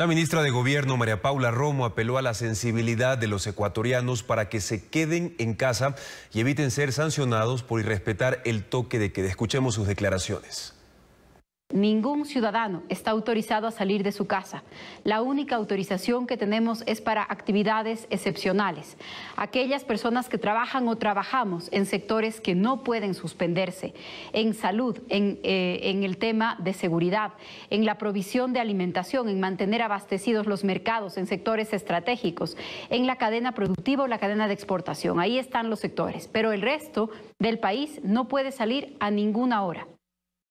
La ministra de Gobierno, María Paula Romo, apeló a la sensibilidad de los ecuatorianos para que se queden en casa y eviten ser sancionados por irrespetar el toque de que Escuchemos sus declaraciones. Ningún ciudadano está autorizado a salir de su casa. La única autorización que tenemos es para actividades excepcionales. Aquellas personas que trabajan o trabajamos en sectores que no pueden suspenderse, en salud, eh, en, el tema de seguridad, en la provisión de alimentación, en mantener abastecidos los mercados, en sectores estratégicos, en la cadena productiva o la cadena de exportación. Ahí están los sectores. Pero el resto del país no puede salir a ninguna hora.